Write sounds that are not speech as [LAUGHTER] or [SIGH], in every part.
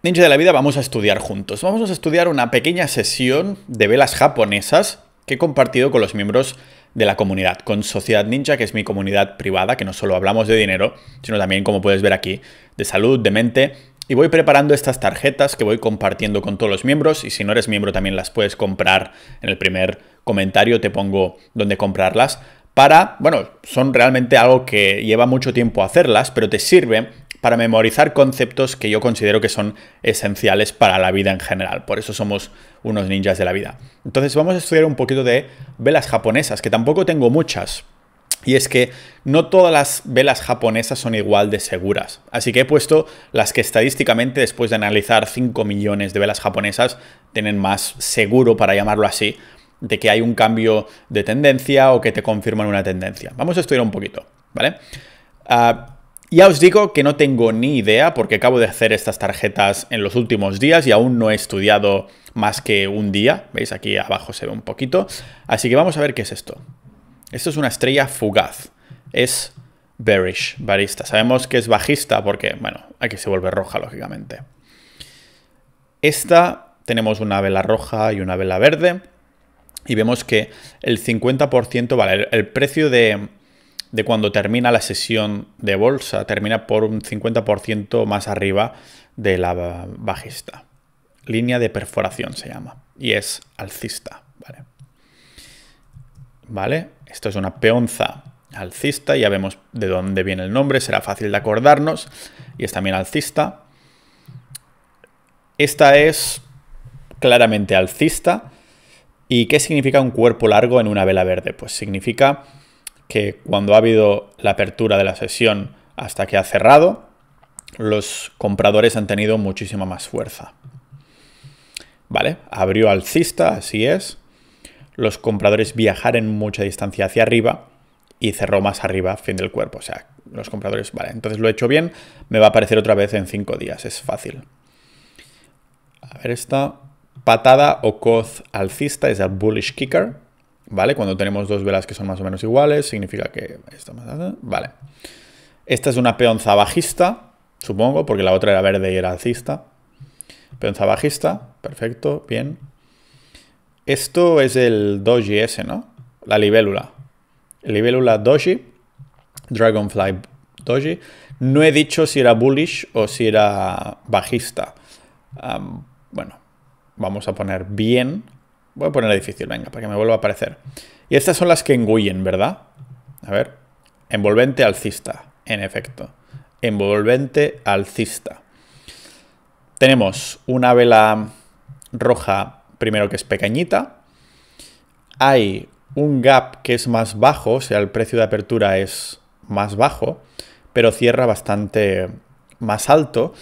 Ninja de la Vida vamos a estudiar juntos. Vamos a estudiar una pequeña sesión de velas japonesas que he compartido con los miembros de la comunidad, con Sociedad Ninja, que es mi comunidad privada, que no solo hablamos de dinero, sino también, como puedes ver aquí, de salud, de mente. Y voy preparando estas tarjetas que voy compartiendo con todos los miembros y si no eres miembro también las puedes comprar. En el primer comentario te pongo dónde comprarlas para, bueno, son realmente algo que lleva mucho tiempo hacerlas, pero te sirve para memorizar conceptos que yo considero que son esenciales para la vida en general. Por eso somos unos ninjas de la vida. Entonces vamos a estudiar un poquito de velas japonesas, que tampoco tengo muchas. Y es que no todas las velas japonesas son igual de seguras. Así que he puesto las que estadísticamente, después de analizar 5 millones de velas japonesas, tienen más seguro, para llamarlo así, de que hay un cambio de tendencia o que te confirman una tendencia. Vamos a estudiar un poquito, ¿vale? Ah, ya os digo que no tengo ni idea porque acabo de hacer estas tarjetas en los últimos días y aún no he estudiado más que un día. ¿Veis? Aquí abajo se ve un poquito. Así que vamos a ver qué es esto. Esto es una estrella fugaz. Es bearish, barista. Sabemos que es bajista porque, bueno, aquí se vuelve roja, lógicamente. Esta tenemos una vela roja y una vela verde. Y vemos que el 50%, vale, el, el precio de, de cuando termina la sesión de bolsa, termina por un 50% más arriba de la bajista. Línea de perforación se llama y es alcista. Vale. ¿Vale? Esto es una peonza alcista, ya vemos de dónde viene el nombre, será fácil de acordarnos y es también alcista. Esta es claramente alcista. ¿Y qué significa un cuerpo largo en una vela verde? Pues significa que cuando ha habido la apertura de la sesión hasta que ha cerrado, los compradores han tenido muchísima más fuerza. ¿Vale? Abrió alcista, así es. Los compradores viajaron mucha distancia hacia arriba y cerró más arriba, fin del cuerpo. O sea, los compradores, vale, entonces lo he hecho bien, me va a aparecer otra vez en cinco días, es fácil. A ver esta patada o coz alcista, es el bullish kicker. ¿vale? Cuando tenemos dos velas que son más o menos iguales, significa que... Esta Vale. Esta es una peonza bajista, supongo, porque la otra era verde y era alcista. Peonza bajista, perfecto, bien. Esto es el doji ese, ¿no? La libélula. Libélula doji, dragonfly doji. No he dicho si era bullish o si era bajista. bueno, vamos a poner bien Voy a ponerle difícil, venga, para que me vuelva a aparecer. Y estas son las que engullen, ¿verdad? A ver. Envolvente alcista, en efecto. Envolvente alcista. Tenemos una vela roja, primero que es pequeñita. Hay un gap que es más bajo, o sea, el precio de apertura es más bajo, pero cierra bastante más alto.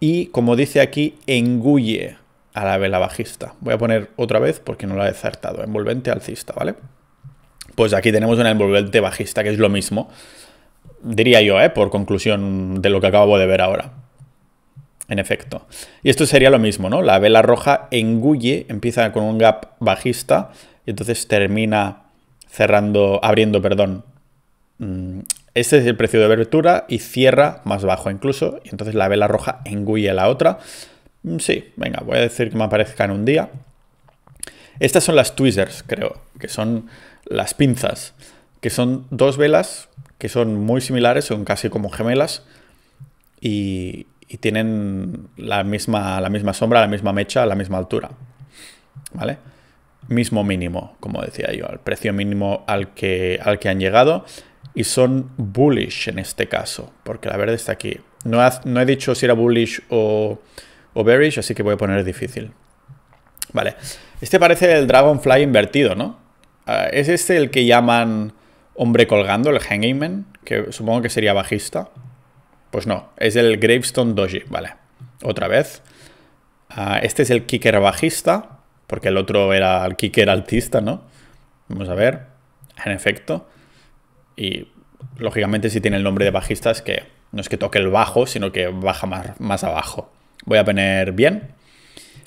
Y como dice aquí, engulle a la vela bajista. Voy a poner otra vez porque no la he acertado. Envolvente alcista, ¿vale? Pues aquí tenemos una envolvente bajista, que es lo mismo. Diría yo, ¿eh? Por conclusión de lo que acabo de ver ahora. En efecto. Y esto sería lo mismo, ¿no? La vela roja engulle, empieza con un gap bajista y entonces termina cerrando, abriendo, perdón. Mm, este es el precio de abertura y cierra más bajo incluso. Y entonces la vela roja engulle a la otra. Mm, sí, venga, voy a decir que me aparezca en un día. Estas son las tweezers, creo, que son las pinzas, que son dos velas que son muy similares, son casi como gemelas y, tienen la misma, la misma sombra, la misma mecha, la misma altura. ¿Vale? Mismo mínimo, como decía yo, al precio mínimo al que, al que han llegado y son bullish en este caso, porque la verde está aquí. no he dicho si era bullish o o bearish, así que voy a poner difícil. Vale, este parece el Dragonfly invertido, ¿no? Ah, ¿Es este el que llaman hombre colgando, el Hanging Que supongo que sería bajista. Pues no, es el Gravestone Doji, vale. Otra vez. Ah, este es el kicker bajista, porque el otro era el kicker altista, ¿no? Vamos a ver, en efecto. Y lógicamente si tiene el nombre de bajista es que no es que toque el bajo, sino que baja más, más abajo. Voy a poner bien.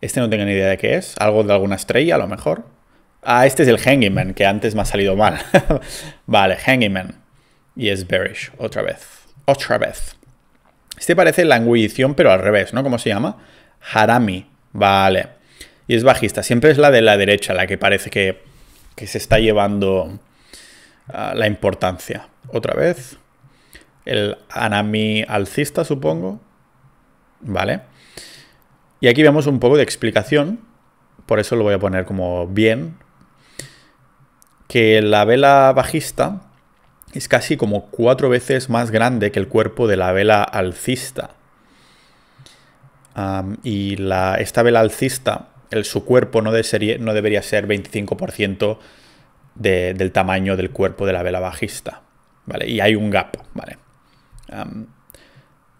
Este no tengo ni idea de qué es. Algo de alguna estrella, a lo mejor. Ah, este es el hangman que antes me ha salido mal. [LAUGHS] vale, Hanging Y es bearish, otra vez. Otra vez. Este parece languidición, pero al revés, ¿no? ¿Cómo se llama? Harami. Vale. Y es bajista. Siempre es la de la derecha la que parece que, se está llevando ah, la importancia. Otra vez. El Anami alcista, supongo. Vale. Y aquí vemos un poco de explicación, por eso lo voy a poner como bien, que la vela bajista es casi como cuatro veces más grande que el cuerpo de la vela alcista. y la, esta vela alcista, el, su cuerpo no, no debería ser 25% del tamaño del cuerpo de la vela bajista. ¿vale? Y hay un gap. ¿vale?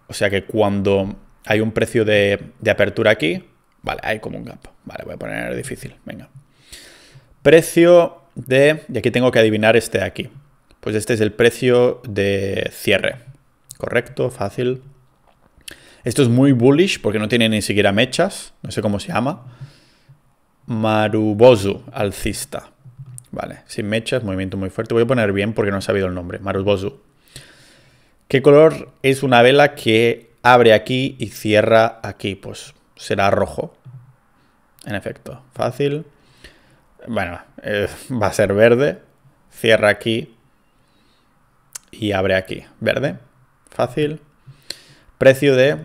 o sea que cuando hay un precio de, apertura aquí. Vale, hay como un gap. Vale, voy a poner difícil. Venga. Precio de... Y aquí tengo que adivinar este de aquí. Pues este es el precio de cierre. Correcto, fácil. Esto es muy bullish porque no tiene ni siquiera mechas. No sé cómo se llama. Marubozu, alcista. Vale, sin mechas, movimiento muy fuerte. Voy a poner bien porque no he sabido el nombre. Marubozu. ¿Qué color es una vela que abre aquí y cierra aquí, pues será rojo. En efecto, fácil. Bueno, eh, [LAUGHS] va a ser verde, cierra aquí y abre aquí. Verde, fácil. Precio de...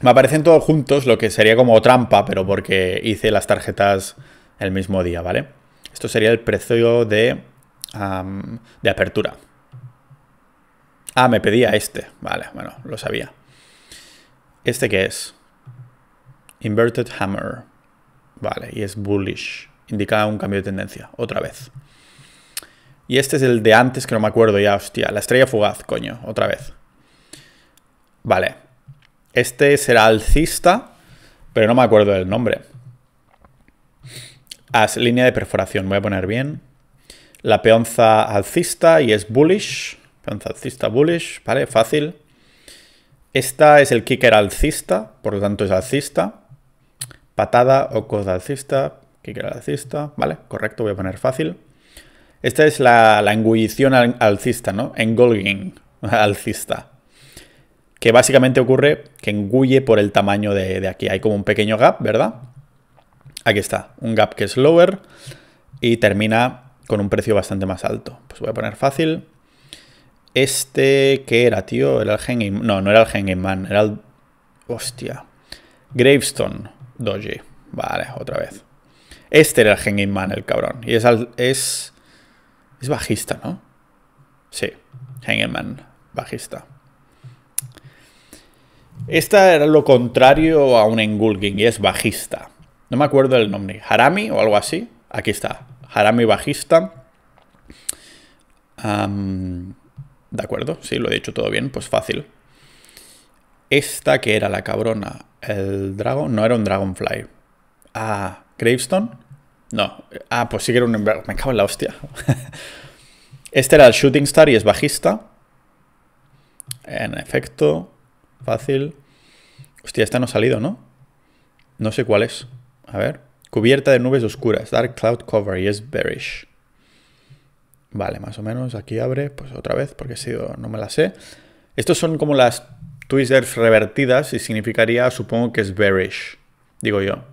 Me aparecen todos juntos, lo que sería como trampa, pero porque hice las tarjetas el mismo día, ¿vale? Esto sería el precio de, de apertura. Ah, me pedía este. Vale, bueno, lo sabía. ¿Este qué es? Inverted hammer. Vale, y es bullish. Indica un cambio de tendencia, otra vez. Y este es el de antes que no me acuerdo ya, hostia. La estrella fugaz, coño, otra vez. Vale. Este será alcista, pero no me acuerdo del nombre. As, línea de perforación, voy a poner bien. La peonza alcista y es bullish. Peonza alcista, bullish, ¿vale? Fácil. Esta es el kicker alcista, por lo tanto es alcista. Patada o cosa alcista, kicker alcista, ¿vale? Correcto, voy a poner fácil. Esta es la, engullición alcista, ¿no? Engulging [LAUGHS] alcista. Que básicamente ocurre que engulle por el tamaño de, de aquí. Hay como un pequeño gap, ¿verdad? Aquí está, un gap que es lower y termina con un precio bastante más alto. Pues voy a poner fácil. Este, ¿qué era, tío? Era el Hanging... No, no era el Hanging Man, era el... Hostia. Gravestone Doji. Vale, otra vez. Este era el Hanging Man, el cabrón. Y es... Es, es bajista, ¿no? Sí, Hanging bajista. Esta era lo contrario a un engulking y es bajista. No me acuerdo el nombre. Harami o algo así. Aquí está. Harami bajista. ¿De acuerdo? Sí, lo he dicho todo bien, pues fácil. Esta que era la cabrona, el dragón, no era un Dragonfly. Ah, Gravestone? No. Ah, pues sí que era un... Me cago en la hostia. [LAUGHS] este era el Shooting Star y es bajista. En efecto, fácil. Hostia, esta no ha salido, ¿no? No sé cuál es. A ver. Cubierta de nubes oscuras, Dark Cloud Cover y es bearish. Vale, más o menos. Aquí abre, pues otra vez, porque sido, no me la sé. Estos son como las tweezers revertidas y significaría, supongo que es bearish, digo yo.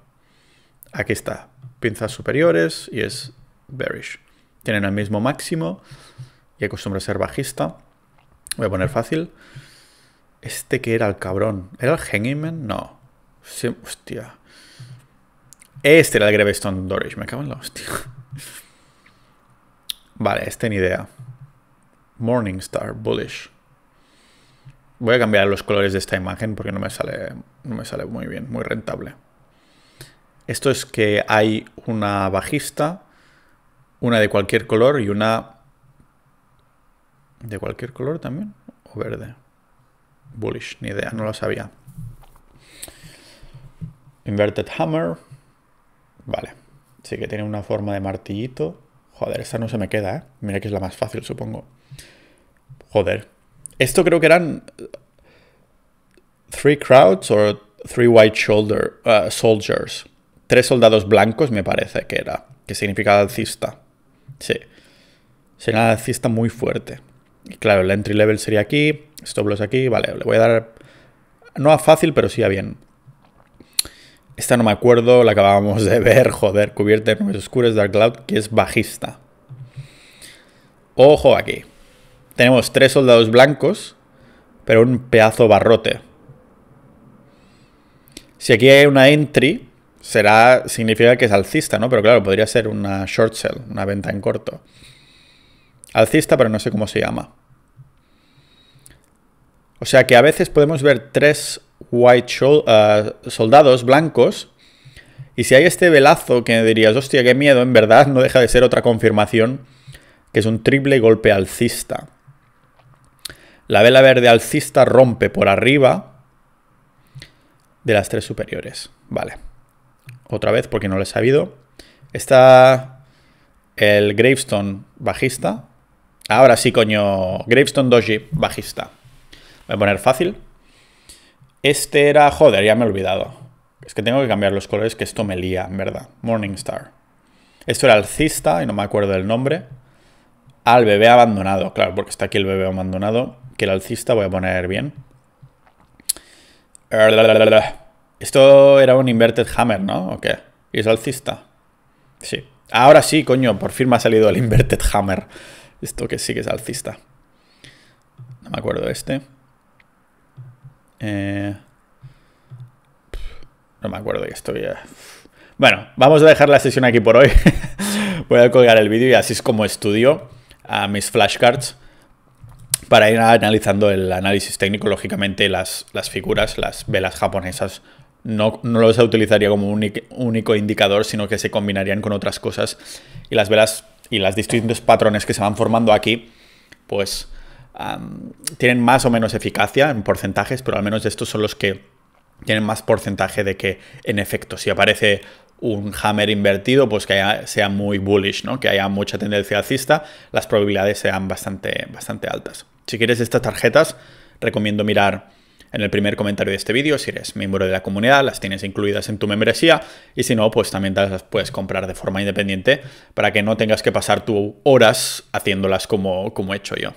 Aquí está, pinzas superiores y es bearish. Tienen el mismo máximo y acostumbra ser bajista. Voy a poner fácil. Este que era el cabrón. ¿Era el Hangman? No. Sí, hostia. Este era el Gravestone Dorish. Me cago en la hostia. Vale, este ni idea. Morningstar, bullish. Voy a cambiar los colores de esta imagen porque no me sale, no me sale muy bien, muy rentable. Esto es que hay una bajista, una de cualquier color y una de cualquier color también, o verde. Bullish, ni idea, no lo sabía. Inverted Hammer. Vale, sí que tiene una forma de martillito. Joder, esta no se me queda, ¿eh? Mira que es la más fácil, supongo. Joder. Esto creo que eran uh, Three Crowds o Three White shoulder, uh, Soldiers. Tres soldados blancos, me parece que era. Que significa alcista. Sí. Sería alcista muy fuerte. Y claro, el entry level sería aquí. Stop loss aquí. Vale, le voy a dar. No a fácil, pero sí a bien. Esta no me acuerdo, la acabábamos de ver, joder, cubierta de nubes oscuras, Dark Cloud, que es bajista. Ojo aquí. Tenemos tres soldados blancos, pero un pedazo barrote. Si aquí hay una entry, será, significa que es alcista, ¿no? Pero claro, podría ser una short sell, una venta en corto. Alcista, pero no sé cómo se llama. O sea que a veces podemos ver tres white ah, soldados blancos. Y si hay este velazo que dirías, hostia, qué miedo, en verdad no deja de ser otra confirmación que es un triple golpe alcista. La vela verde alcista rompe por arriba de las tres superiores. Vale. Otra vez, porque no lo he sabido. Está el Gravestone bajista. Ahora sí, coño. Gravestone Doji bajista. Voy a poner fácil. Este era, joder, ya me he olvidado. Es que tengo que cambiar los colores, que esto me lía, en verdad. Morningstar. Esto era Alcista, y no me acuerdo del nombre. Al bebé abandonado, claro, porque está aquí el bebé abandonado. Que el alcista voy a poner bien. Esto era un inverted hammer, ¿no? ¿O qué? ¿Y es alcista? Sí. Ahora sí, coño, por fin me ha salido el inverted hammer. Esto que sí que es alcista. No me acuerdo de este. Eh, no me acuerdo que estoy... Eh. Bueno, vamos a dejar la sesión aquí por hoy. [LAUGHS] Voy a colgar el vídeo y así es como estudio a mis flashcards para ir analizando el análisis técnico. Lógicamente las, las figuras, las velas japonesas, no, no los utilizaría como un único indicador, sino que se combinarían con otras cosas. Y las velas y los distintos patrones que se van formando aquí, pues tienen más o menos eficacia en porcentajes, pero al menos estos son los que tienen más porcentaje de que, en efecto, si aparece un hammer invertido, pues que haya, sea muy bullish, ¿no? que haya mucha tendencia alcista, las probabilidades sean bastante, bastante altas. Si quieres estas tarjetas, recomiendo mirar en el primer comentario de este vídeo si eres miembro de la comunidad, las tienes incluidas en tu membresía y si no, pues también las puedes comprar de forma independiente para que no tengas que pasar tú horas haciéndolas como, como he hecho yo.